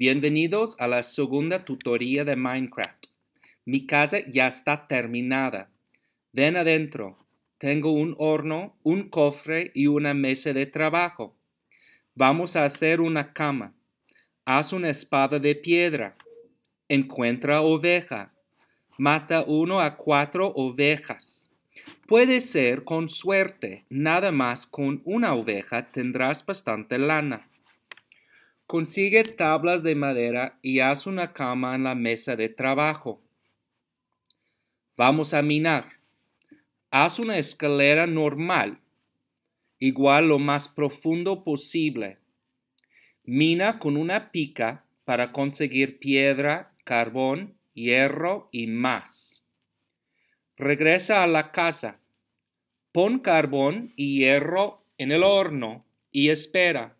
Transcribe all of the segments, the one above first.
Bienvenidos a la segunda tutoría de Minecraft. Mi casa ya está terminada. Ven adentro. Tengo un horno, un cofre y una mesa de trabajo. Vamos a hacer una cama. Haz una espada de piedra. Encuentra oveja. Mata uno a cuatro ovejas. Puede ser con suerte, nada más con una oveja tendrás bastante lana. Consigue tablas de madera y haz una cama en la mesa de trabajo. Vamos a minar. Haz una escalera normal, igual lo más profundo posible. Mina con una pica para conseguir piedra, carbón, hierro y más. Regresa a la casa. Pon carbón y hierro en el horno y espera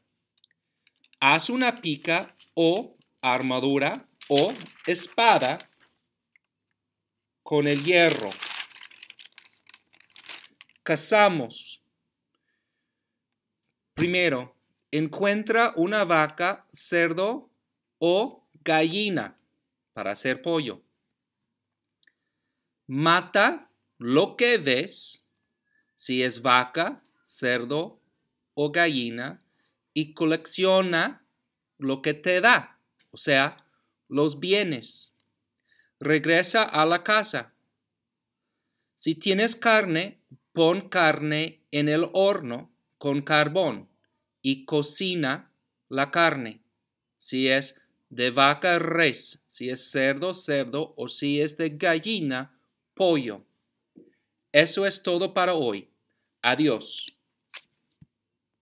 haz una pica o armadura o espada con el hierro. Cazamos. Primero, encuentra una vaca, cerdo o gallina para hacer pollo. Mata lo que ves, si es vaca, cerdo o gallina, y colecciona lo que te da, o sea, los bienes. Regresa a la casa. Si tienes carne, pon carne en el horno con carbón y cocina la carne. Si es de vaca, res. Si es cerdo, cerdo. O si es de gallina, pollo. Eso es todo para hoy. Adiós.